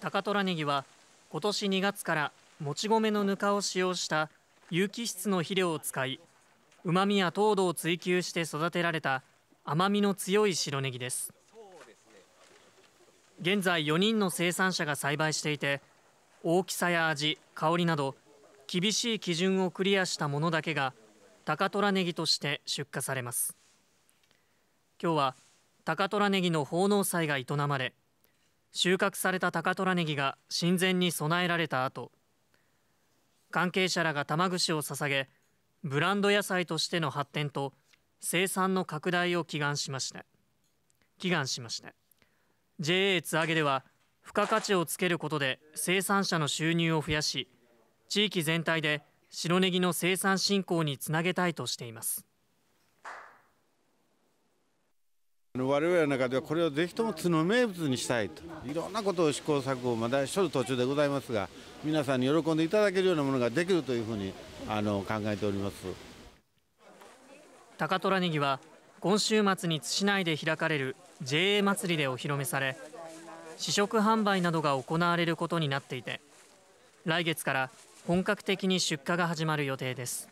高虎ネギは今年2月からもち米のぬかを使用した有機質の肥料を使い旨味や糖度を追求して育てられた甘みの強い白ネギです現在4人の生産者が栽培していて大きさや味香りなど厳しい基準をクリアしたものだけが高虎ネギとして出荷されます今日は高虎ネギの奉納祭が営まれ収穫された高虎ネギが神前に供えられた後関係者らが玉串を捧げブランド野菜としての発展と生産の拡大を祈願しました祈願しました JA つあげでは付加価値をつけることで生産者の収入を増やし地域全体で白ネギの生産振興につなげたいとしています我々の中ではこれをぜひとも津の名物にしたいといろんなことを試行錯誤まだしとる途中でございますが皆さんに喜んでいただけるようなものができるというふうにあの考えております高虎ネギは今週末に津市内で開かれる JA 祭りでお披露目され試食販売などが行われることになっていて来月から本格的に出荷が始まる予定です。